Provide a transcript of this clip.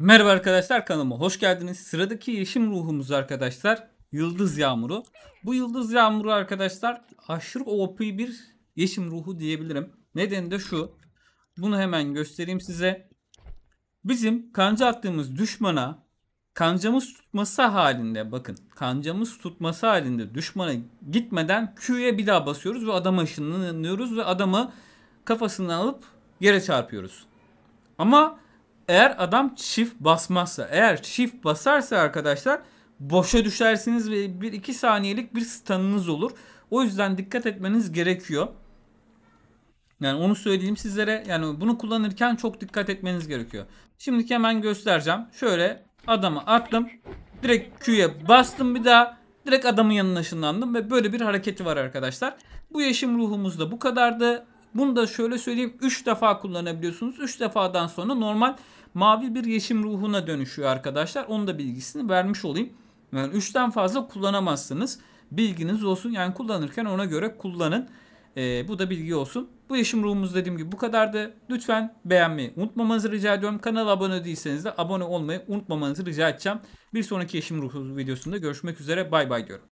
Merhaba arkadaşlar kanalıma hoş geldiniz. Sıradaki yeşim ruhumuz arkadaşlar Yıldız Yağmuru. Bu Yıldız Yağmuru arkadaşlar aşırı OP bir yeşim ruhu diyebilirim. Nedeni de şu. Bunu hemen göstereyim size. Bizim kanca attığımız düşmana kancamız tutması halinde bakın kancamız tutması halinde düşmana gitmeden Q'ye bir daha basıyoruz ve adama ışınlanıyoruz ve adamı kafasından alıp yere çarpıyoruz. Ama eğer adam çift basmazsa, eğer çift basarsa arkadaşlar boşa düşersiniz ve bir iki saniyelik bir stun'ınız olur. O yüzden dikkat etmeniz gerekiyor. Yani onu söyleyeyim sizlere. Yani bunu kullanırken çok dikkat etmeniz gerekiyor. Şimdi hemen göstereceğim. Şöyle adamı attım. Direkt Q'ye bastım bir daha. Direkt adamın yanına ışınlandım ve böyle bir hareketi var arkadaşlar. Bu yaşım ruhumuzda bu kadardı. Bunu da şöyle söyleyeyim 3 defa kullanabiliyorsunuz. 3 defadan sonra normal mavi bir yeşim ruhuna dönüşüyor arkadaşlar. Onu da bilgisini vermiş olayım. Yani 3'ten fazla kullanamazsınız. Bilginiz olsun. Yani kullanırken ona göre kullanın. Ee, bu da bilgi olsun. Bu yeşim ruhumuz dediğim gibi bu kadardı. Lütfen beğenmeyi unutmamanızı rica ediyorum. Kanala abone değilseniz de abone olmayı unutmamanızı rica edeceğim. Bir sonraki yeşim ruhu videosunda görüşmek üzere. Bay bay diyorum.